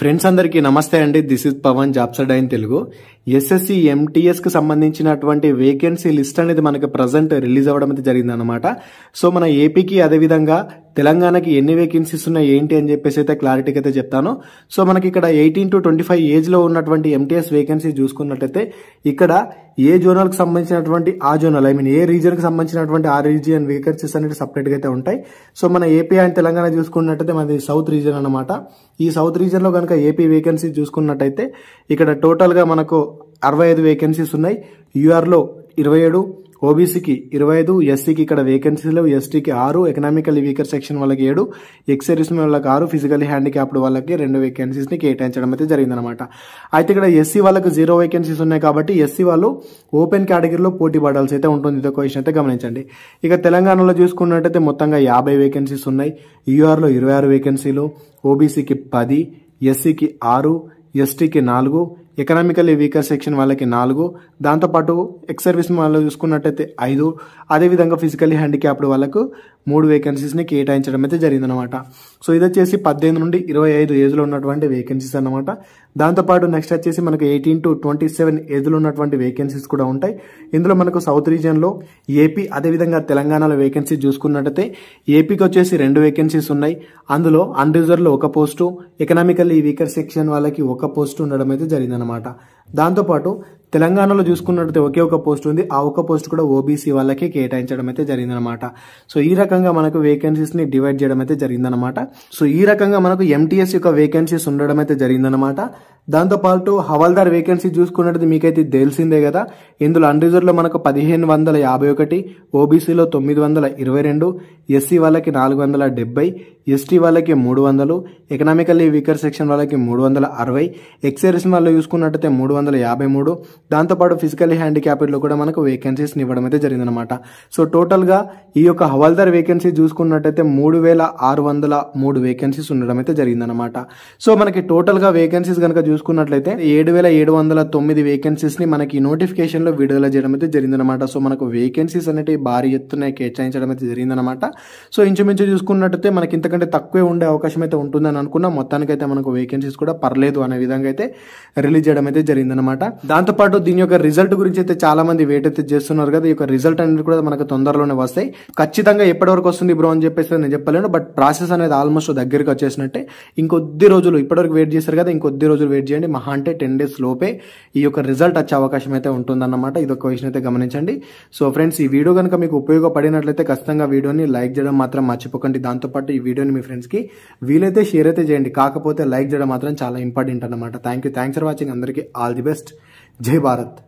friends అందరికీ నమస్తే అండి దిస్ ఇస్ పవన్ జాబ్స్ అయిన తెలుగు ఎస్ఎస్సి కు సంబంధించినటువంటి వేకెన్సీ లిస్ట్ అనేది మనకి ప్రజెంట్ రిలీజ్ అవ్వడం అయితే జరిగిందనమాట సో మన ఏపీకి అదేవిధంగా తెలంగాణకి ఎన్ని వేకెన్సీస్ ఉన్నాయి ఏంటి అని చెప్పేసి అయితే క్లారిటీకి అయితే చెప్తాను సో మనకి ఇక్కడ ఎయిటీన్ టు ట్వంటీ ఫైవ్ ఏజ్లో ఉన్నటువంటి ఎంటీఎస్ వేకెన్సీ చూసుకున్నట్లయితే ఇక్కడ ఏ జోనల్కి సంబంధించినటువంటి ఆ జోనల్ ఐ మీన్ ఏ రీజియన్కి సంబంధించినటువంటి ఆ రీజియన్ వేకెన్సీస్ అనేవి సపరేట్గా అయితే ఉంటాయి సో మన ఏపీ అండ్ తెలంగాణ చూసుకున్నట్టయితే మనది సౌత్ రీజియన్ అనమాట ఈ సౌత్ లో కనుక ఏపీ వేకెన్సీ చూసుకున్నట్టయితే ఇక్కడ టోటల్గా మనకు అరవై ఐదు వేకెన్సీస్ ఉన్నాయి యూఆర్లో ఇరవై ఏడు ఓబీసీకి ఇరవై ఐదు ఎస్సీకి ఇక్కడ వేకెన్సీలు ఎస్టీకి ఆరు ఎకనామికల్ వీకర్ సెక్షన్ వాళ్ళకి ఏడు ఎక్సైరిస్ వాళ్ళకి ఆరు ఫిజికలీ హ్యాండిక్యాప్డ్ వాళ్ళకి రెండు వేకెన్సీస్ని కేటాయించడం అయితే జరిగిందనమాట అయితే ఇక్కడ ఎస్సీ వాళ్ళకి జీరో వేకెన్సీస్ ఉన్నాయి కాబట్టి ఎస్సీ వాళ్ళు ఓపెన్ కేటగిరీలో పోటీ పడాల్సి అయితే ఉంటుంది ఇదొక విషయం అయితే గమనించండి ఇక తెలంగాణలో చూసుకున్నట్టయితే మొత్తంగా యాభై వేకెన్సీస్ ఉన్నాయి యూఆర్లో ఇరవై ఆరు వేకెన్సీలు ఓబీసీకి పది ఎస్సీకి ఆరు ఎస్టీకి నాలుగు ఎకనామికలీ వీకర్ సెక్షన్ వాళ్ళకి నాలుగు దాంతోపాటు ఎక్స్ సర్వీస్ వాళ్ళు చూసుకున్నట్టయితే ఐదు అదేవిధంగా ఫిజికలీ హ్యాండిక్యాప్డ్ వాళ్ళకు మూడు వేకెన్సీస్ని కేటాయించడం అయితే జరిగిందనమాట సో ఇది వచ్చేసి పద్దెనిమిది నుండి ఇరవై ఐదు ఏజ్లో ఉన్నటువంటి వేకెన్సీస్ అనమాట దాంతోపాటు నెక్స్ట్ వచ్చేసి మనకు ఎయిటీన్ టు ట్వంటీ సెవెన్ ఏజ్లో ఉన్నటువంటి వేకెన్సీస్ కూడా ఉంటాయి ఇందులో మనకు సౌత్ రీజియన్లో ఏపీ అదేవిధంగా తెలంగాణలో వేకెన్సీ చూసుకున్నట్టయితే ఏపీకి వచ్చేసి రెండు వేకెన్సీస్ ఉన్నాయి అందులో అన్రిజర్వ్లో ఒక పోస్టు ఎకనామికల్లీ వీకర్ సెక్షన్ వాళ్ళకి ఒక పోస్ట్ ఉండడం అయితే జరిగిందనమాట దాంతోపాటు తెలంగాణలో చూసుకున్నట్టు ఒకే ఒక పోస్ట్ ఉంది ఆ ఒక పోస్ట్ కూడా ఓబీసీ వాళ్ళకి కేటాయించడం అయితే జరిగిందనమాట సో ఈ రకంగా మనకు వేకెన్సీస్ని డివైడ్ చేయడం అయితే జరిగిందనమాట సో ఈ రకంగా మనకు ఎంటీఎస్ యొక్క వేకెన్సీస్ ఉండడం అయితే జరిగిందనమాట దాంతోపాటు హవాల్దార్ వేకెన్సీ చూసుకున్నట్టు మీకైతే తెలిసిందే కదా ఇందులో అన్రిజర్వ్లో మనకు పదిహేను వందల యాభై ఒకటి ఓబీసీలో తొమ్మిది వందల ఇరవై రెండు ఎస్సీ వాళ్ళకి నాలుగు వందల డెబ్బై ఎస్టీ వాళ్ళకి మూడు వందలు ఎకనామికల్లీ వీకర్ సెక్షన్ వాళ్ళకి మూడు వందల అరవై ఎక్సైరిస్ వాళ్ళు చూసుకున్నట్టయితే మూడు వందల యాభై మూడు దాంతోపాటు ఫిజికల్లీ హ్యాండిక్యాప్డ్లో కూడా మనకు వేకెన్సీస్ని ఇవ్వడం అయితే జరిగిందనమాట సో టోటల్గా ఈ యొక్క హవాల్దార్ వేకెన్సీ చూసుకున్నట్టయితే మూడు వేల ఆరు వందల మూడు వేకెన్సీస్ ఉండడం అయితే జరిగిందనమాట సో మనకి టోటల్గా వేకెన్సీస్ కనుక చూసుకున్నట్లయితే ఏడు వేల ఏడు వందల తొమ్మిది వేకెన్సీస్ని మనకి నోటిఫికేషన్లో విడుదల చేయడం అయితే జరిగిందనమాట సో మనకు వేకెన్సీస్ అనేవి భారీ ఎత్తున కేటాయించడం అయితే జరిగిందనమాట సో ఇంచుమించు చూసుకున్నట్టయితే మనకి ఇంతకంటే కంటే తక్కువే ఉండే అవకాశం అయితే ఉంటుందని అనుకున్నా మొత్తానికైతే మనకు వేకెన్సీస్ కూడా పర్లేదు అనే విధంగా అయితే రిలీజ్ చేయడం అయితే జరిగిందనమాట దాంతోపాటు దీని యొక్క రిజల్ట్ గురించి అయితే చాలా మంది వెయిట్ అయితే చేస్తున్నారు కదా ఈ యొక్క రిజల్ట్ అనేది కూడా మనకు తొందరలోనే వస్తాయి ఖచ్చితంగా ఎప్పటివరకు వస్తుంది బ్రో అని చెప్పేసి నేను చెప్పలేను బట్ ప్రాసెస్ అనేది ఆల్మోస్ట్ దగ్గరికి వచ్చేసినట్టే ఇంకొద్ది రోజులు ఇప్పటివరకు వెయిట్ చేశారు కదా ఇంకొద్ది రోజులు వెయిట్ చేయండి మహా అంటే టెన్ డేస్ లోపే ఈ యొక్క రిజల్ట్ వచ్చే అవకాశం అయితే ఉంటుందన్నమాట ఇది ఒక విషయం అయితే గమనించండి సో ఫ్రెండ్స్ ఈ వీడియో కనుక మీకు ఉపయోగపడినట్లయితే ఖచ్చితంగా వీడియోని లైక్ చేయడం మాత్రం మర్చిపోకండి దాంతోపాటు ఈ వీడియో చేయండి మీ ఫ్రెండ్స్కి వీలైతే షేర్ అయితే చేయండి కాకపోతే లైక్ చేయడం మాత్రం చాలా ఇంపార్టెంట్ అనమాట thank you thanks for watching అందరికీ ఆల్ ది బెస్ట్ జై భారత్